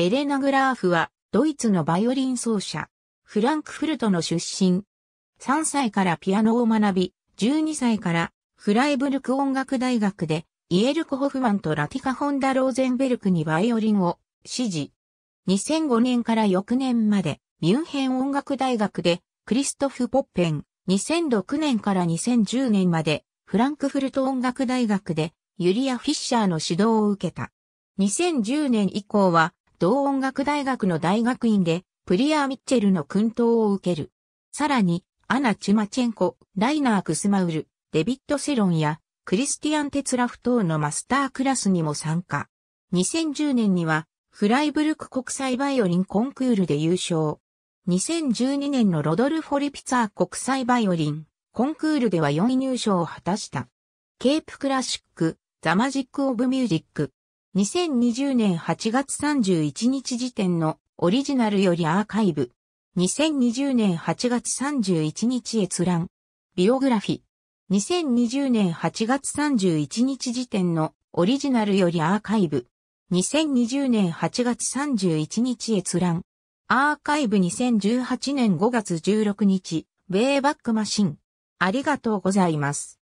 エレナ・グラーフは、ドイツのバイオリン奏者、フランクフルトの出身。3歳からピアノを学び、12歳からフライブルク音楽大学で、イエルク・ホフマンとラティカ・ホンダ・ローゼンベルクにバイオリンを指示。2005年から翌年まで、ミュンヘン音楽大学で、クリストフ・ポッペン、2006年から2010年まで、フランクフルト音楽大学で、ユリア・フィッシャーの指導を受けた。2010年以降は、同音楽大学の大学院で、プリアー・ミッチェルの訓導を受ける。さらに、アナ・チュマチェンコ、ライナー・クスマウル、デビッド・セロンや、クリスティアン・テツラフ等のマスタークラスにも参加。2010年には、フライブルク国際バイオリンコンクールで優勝。2012年のロドルフォ・リピツァー国際バイオリンコンクールでは4位入賞を果たした。ケープクラシック、ザ・マジック・オブ・ミュージック。2020年8月31日時点のオリジナルよりアーカイブ。2020年8月31日閲覧。ビオグラフィ。2020年8月31日時点のオリジナルよりアーカイブ。2020年8月31日閲覧。アーカイブ2018年5月16日。ベイバックマシン。ありがとうございます。